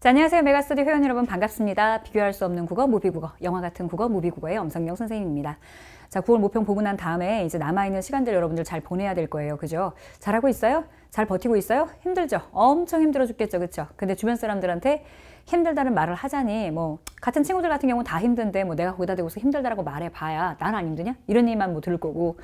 자, 안녕하세요. 메가스튜디 회원 여러분 반갑습니다. 비교할 수 없는 국어, 무비국어, 영화 같은 국어, 무비국어의 엄성영 선생님입니다. 자, 9월 모평 보고 난 다음에 이제 남아있는 시간들 여러분들 잘 보내야 될 거예요. 그죠? 잘하고 있어요? 잘 버티고 있어요? 힘들죠? 엄청 힘들어 죽겠죠. 그쵸? 근데 주변 사람들한테 힘들다는 말을 하자니 뭐 같은 친구들 같은 경우는 다 힘든데 뭐 내가 거기다 대고서 힘들다라고 말해봐야 난 안 힘드냐? 이런 얘기만 뭐 들을 거고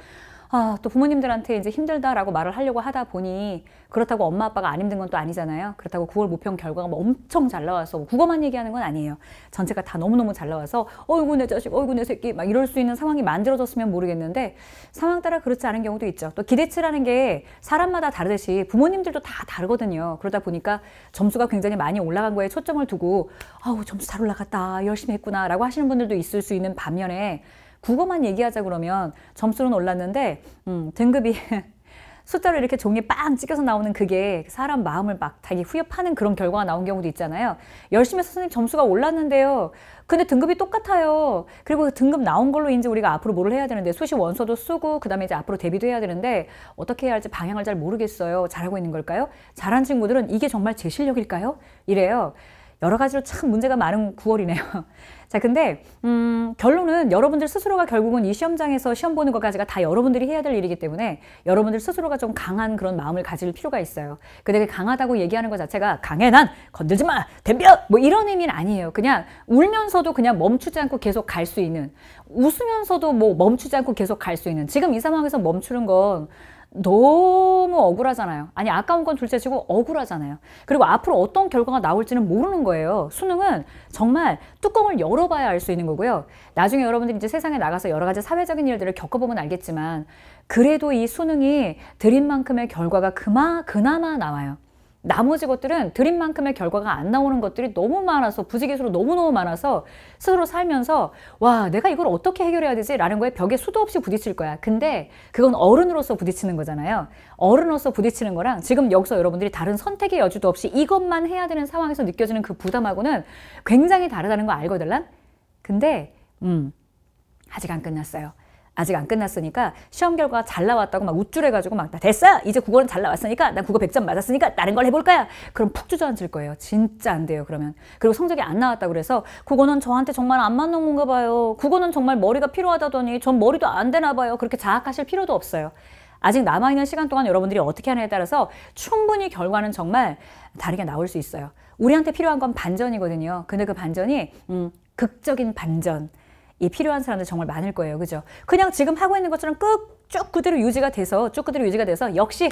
아, 또 부모님들한테 이제 힘들다라고 말을 하려고 하다 보니 그렇다고 엄마 아빠가 안 힘든 건 또 아니잖아요. 그렇다고 9월 모평 결과가 뭐 엄청 잘 나와서 국어만 뭐 얘기하는 건 아니에요. 전체가 다 너무너무 잘 나와서 어이구 내 자식, 어이구 내 새끼 막 이럴 수 있는 상황이 만들어졌으면 모르겠는데 상황 따라 그렇지 않은 경우도 있죠. 또 기대치라는 게 사람마다 다르듯이 부모님들도 다 다르거든요. 그러다 보니까 점수가 굉장히 많이 올라간 거에 초점을 두고 아우 점수 잘 올라갔다 열심히 했구나라고 하시는 분들도 있을 수 있는 반면에 국어만 얘기하자 그러면 점수는 올랐는데 음, 등급이 숫자로 이렇게 종이에 빵 찍혀서 나오는 그게 사람 마음을 막 자기 후협하는 그런 결과가 나온 경우도 있잖아요. 열심히 해서 선생님 점수가 올랐는데요. 근데 등급이 똑같아요. 그리고 그 등급 나온 걸로 이제 우리가 앞으로 뭐를 해야 되는데 수시 원서도 쓰고 그다음에 이제 앞으로 대비도 해야 되는데 어떻게 해야 할지 방향을 잘 모르겠어요. 잘하고 있는 걸까요? 잘한 친구들은 이게 정말 제 실력일까요? 이래요. 여러 가지로 참 문제가 많은 9월이네요. 자, 근데 음, 결론은 여러분들 스스로가 결국은 이 시험장에서 시험 보는 것까지가 다 여러분들이 해야 될 일이기 때문에 여러분들 스스로가 좀 강한 그런 마음을 가질 필요가 있어요. 근데 강하다고 얘기하는 것 자체가 강해 난 건들지 마 덤벼 뭐 이런 의미는 아니에요. 그냥 울면서도 그냥 멈추지 않고 계속 갈 수 있는 웃으면서도 뭐 멈추지 않고 계속 갈 수 있는 지금 이 상황에서 멈추는 건 너무 억울하잖아요. 아니 아까운 건 둘째치고 억울하잖아요. 그리고 앞으로 어떤 결과가 나올지는 모르는 거예요. 수능은 정말 뚜껑을 열어봐야 알 수 있는 거고요. 나중에 여러분들이 이제 세상에 나가서 여러 가지 사회적인 일들을 겪어보면 알겠지만 그래도 이 수능이 드린 만큼의 결과가 그마, 그나마 나와요. 나머지 것들은 드린 만큼의 결과가 안 나오는 것들이 너무 많아서 부지기수로 너무너무 많아서 스스로 살면서 와 내가 이걸 어떻게 해결해야 되지? 라는 거에 벽에 수도 없이 부딪힐 거야. 근데 그건 어른으로서 부딪히는 거잖아요. 어른으로서 부딪히는 거랑 지금 여기서 여러분들이 다른 선택의 여지도 없이 이것만 해야 되는 상황에서 느껴지는 그 부담하고는 굉장히 다르다는 거알고달란 근데 음 아직 안 끝났어요. 아직 안 끝났으니까 시험 결과 잘 나왔다고 막 우쭐해가지고 막나 됐어! 이제 국어는 잘 나왔으니까 난 국어 100점 맞았으니까 다른 걸 해볼 거야! 그럼 푹 주저앉을 거예요. 진짜 안 돼요 그러면. 그리고 성적이 안 나왔다고 그래서 국어는 저한테 정말 안 맞는 건가 봐요. 국어는 정말 머리가 필요하다더니 전 머리도 안 되나 봐요. 그렇게 자학하실 필요도 없어요. 아직 남아있는 시간 동안 여러분들이 어떻게 하냐에 따라서 충분히 결과는 정말 다르게 나올 수 있어요. 우리한테 필요한 건 반전이거든요. 근데 그 반전이 음, 극적인 반전. 이 필요한 사람들 정말 많을 거예요. 그죠? 그냥 지금 하고 있는 것처럼 끝 쭉 그대로 유지가 돼서 쭉 그대로 유지가 돼서 역시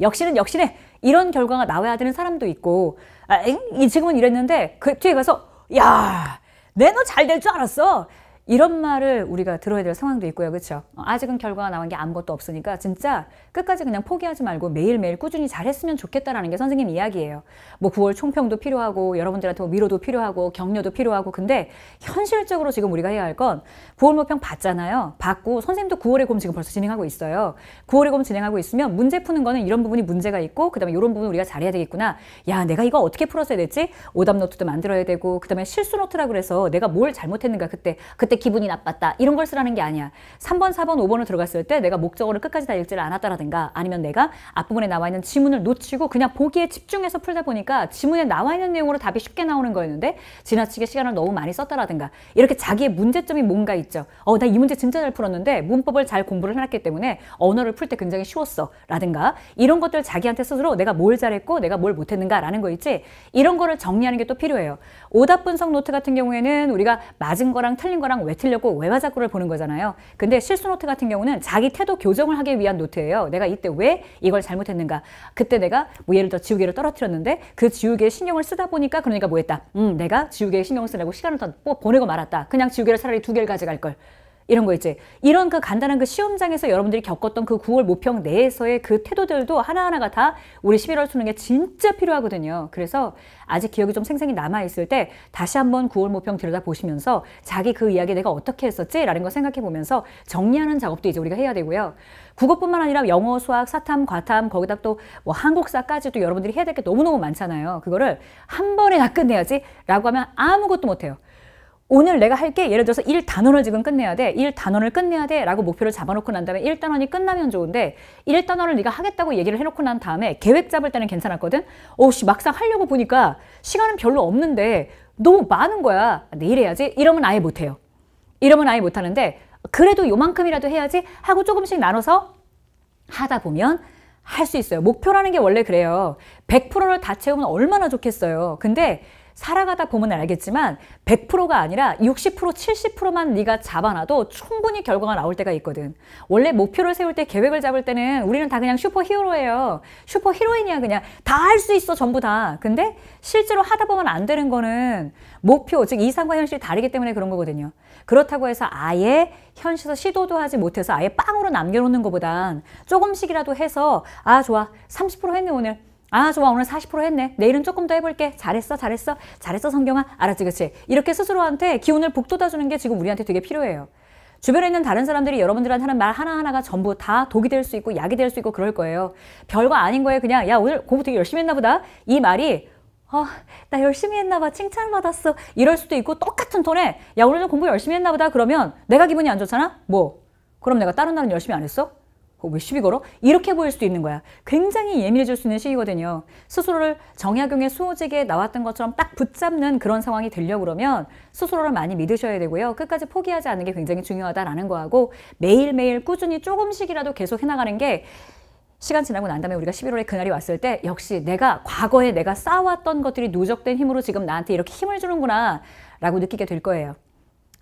역시는 역시네 이런 결과가 나와야 되는 사람도 있고 아, 지금은 이랬는데 그 뒤에 가서 야 내 너 잘 될 줄 알았어 이런 말을 우리가 들어야 될 상황도 있고요. 그렇죠? 어, 아직은 결과가 나온 게 아무것도 없으니까 진짜 끝까지 그냥 포기하지 말고 매일매일 꾸준히 잘했으면 좋겠다라는 게 선생님 이야기예요. 뭐 9월 총평도 필요하고 여러분들한테 뭐 위로도 필요하고 격려도 필요하고 근데 현실적으로 지금 우리가 해야 할 건 9월 모평 받잖아요. 받고 선생님도 9월의 곰 지금 벌써 진행하고 있어요. 9월의 곰 진행하고 있으면 문제 푸는 거는 이런 부분이 문제가 있고 그다음에 이런 부분 우리가 잘해야 되겠구나. 야 내가 이거 어떻게 풀었어야 됐지? 오답 노트도 만들어야 되고 그다음에 실수 노트라 그래서 내가 뭘 잘못했는가 그때 그때 기분이 나빴다 이런 걸 쓰라는 게 아니야. 3번, 4번, 5번을 들어갔을 때 내가 목적어를 끝까지 다 읽지를 않았다라든가 아니면 내가 앞부분에 나와 있는 지문을 놓치고 그냥 보기에 집중해서 풀다 보니까 지문에 나와 있는 내용으로 답이 쉽게 나오는 거였는데 지나치게 시간을 너무 많이 썼다라든가 이렇게 자기의 문제점이 뭔가 있죠. 어, 나 이 문제 진짜 잘 풀었는데 문법을 잘 공부를 해놨기 때문에 언어를 풀 때 굉장히 쉬웠어 라든가 이런 것들 자기한테 스스로 내가 뭘 잘했고 내가 뭘 못했는가라는 거 있지 이런 거를 정리하는 게 또 필요해요. 오답 분석 노트 같은 경우에는 우리가 맞은 거랑 틀린 거랑 외치려고 외화작고를 보는 거잖아요. 근데 실수 노트 같은 경우는 자기 태도 교정을 하기 위한 노트예요. 내가 이때 왜 이걸 잘못했는가. 그때 내가 뭐 예를 들어 지우개를 떨어뜨렸는데 그 지우개에 신경을 쓰다 보니까 그러니까 뭐 했다. 음, 내가 지우개에 신경을 쓰려고 시간을 더 뭐 보내고 말았다. 그냥 지우개를 차라리 두 개를 가져갈 걸. 이런 거 이제 이런 그 간단한 그 시험장에서 여러분들이 겪었던 그 9월 모평 내에서의 그 태도들도 하나하나가 다 우리 11월 수능에 진짜 필요하거든요. 그래서 아직 기억이 좀 생생히 남아 있을 때 다시 한번 9월 모평 들여다 보시면서 자기 그 이야기 내가 어떻게 했었지라는 걸 생각해 보면서 정리하는 작업도 이제 우리가 해야 되고요. 국어뿐만 아니라 영어, 수학, 사탐, 과탐 거기다 또 뭐 한국사까지도 여러분들이 해야 될 게 너무너무 많잖아요. 그거를 한 번에 다 끝내야지라고 하면 아무것도 못 해요. 오늘 내가 할게 예를 들어서 1단원을 지금 끝내야 돼. 1단원을 끝내야 돼. 라고 목표를 잡아놓고 난 다음에 1단원이 끝나면 좋은데 1단원을 네가 하겠다고 얘기를 해놓고 난 다음에 계획 잡을 때는 괜찮았거든. 오씨 막상 하려고 보니까 시간은 별로 없는데 너무 많은 거야. 내일 해야지. 이러면 아예 못해요. 이러면 아예 못하는데 그래도 요만큼이라도 해야지 하고 조금씩 나눠서 하다 보면 할 수 있어요. 목표라는 게 원래 그래요. 100%를 다 채우면 얼마나 좋겠어요. 근데 살아가다 보면 알겠지만 100%가 아니라 60% 70%만 네가 잡아놔도 충분히 결과가 나올 때가 있거든. 원래 목표를 세울 때 계획을 잡을 때는 우리는 다 그냥 슈퍼 히어로예요. 슈퍼 히로인이야 그냥 다 할 수 있어 전부 다. 근데 실제로 하다 보면 안 되는 거는 목표 즉 이상과 현실이 다르기 때문에 그런 거거든요. 그렇다고 해서 아예 현실에서 시도도 하지 못해서 아예 빵으로 남겨놓는 것보단 조금씩이라도 해서 아 좋아 30% 했네 오늘 아 좋아 오늘 40% 했네 내일은 조금 더 해볼게 잘했어 잘했어 잘했어 성경아 알았지 그치 이렇게 스스로한테 기운을 북돋아주는 게 지금 우리한테 되게 필요해요 주변에 있는 다른 사람들이 여러분들한테 하는 말 하나하나가 전부 다 독이 될 수 있고 약이 될 수 있고 그럴 거예요 별거 아닌 거예요 그냥 야 오늘 공부 되게 열심히 했나 보다 이 말이 아나 어, 열심히 했나 봐 칭찬 을 받았어 이럴 수도 있고 똑같은 톤에 야 오늘 공부 열심히 했나 보다 그러면 내가 기분이 안 좋잖아 뭐 그럼 내가 다른 날은 열심히 안 했어? 왜 시비 걸어? 이렇게 보일 수도 있는 거야. 굉장히 예민해질 수 있는 시기거든요. 스스로를 정약용의 수호직에 나왔던 것처럼 딱 붙잡는 그런 상황이 되려고 그러면 스스로를 많이 믿으셔야 되고요. 끝까지 포기하지 않는 게 굉장히 중요하다라는 거하고 매일매일 꾸준히 조금씩이라도 계속 해나가는 게 시간 지나고 난 다음에 우리가 11월에 그날이 왔을 때 역시 내가 과거에 내가 쌓아왔던 것들이 누적된 힘으로 지금 나한테 이렇게 힘을 주는구나 라고 느끼게 될 거예요.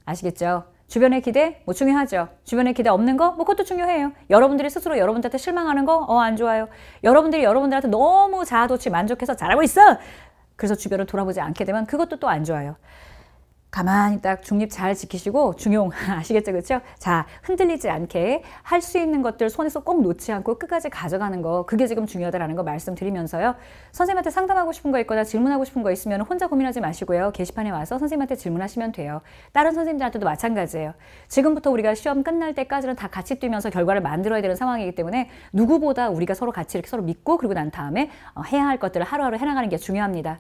아시겠죠? 주변의 기대 뭐 중요하죠. 주변의 기대 없는 거 뭐 그것도 중요해요. 여러분들이 스스로 여러분들한테 실망하는 거 어 안 좋아요. 여러분들이 여러분들한테 너무 자아도취 만족해서 잘하고 있어. 그래서 주변을 돌아보지 않게 되면 그것도 또 안 좋아요. 가만히 딱 중립 잘 지키시고 중용 아시겠죠 그렇죠? 자 흔들리지 않게 할 수 있는 것들 손에서 꼭 놓지 않고 끝까지 가져가는 거 그게 지금 중요하다라는 거 말씀드리면서요. 선생님한테 상담하고 싶은 거 있거나 질문하고 싶은 거 있으면 혼자 고민하지 마시고요. 게시판에 와서 선생님한테 질문하시면 돼요. 다른 선생님들한테도 마찬가지예요. 지금부터 우리가 시험 끝날 때까지는 다 같이 뛰면서 결과를 만들어야 되는 상황이기 때문에 누구보다 우리가 서로 같이 이렇게 서로 믿고 그리고 난 다음에 어, 해야 할 것들을 하루하루 해나가는 게 중요합니다.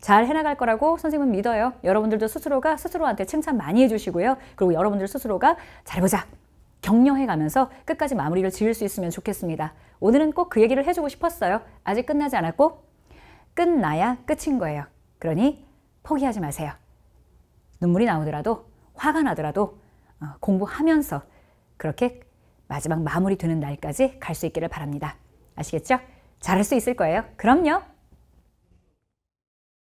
잘 해나갈 거라고 선생님은 믿어요. 여러분들도 스스로가 스스로한테 칭찬 많이 해주시고요. 그리고 여러분들 스스로가 잘 보자. 격려해 가면서 끝까지 마무리를 지을 수 있으면 좋겠습니다. 오늘은 꼭 그 얘기를 해주고 싶었어요. 아직 끝나지 않았고 끝나야 끝인 거예요. 그러니 포기하지 마세요. 눈물이 나오더라도 화가 나더라도 어, 공부하면서 그렇게 마지막 마무리 되는 날까지 갈 수 있기를 바랍니다. 아시겠죠? 잘할 수 있을 거예요. 그럼요.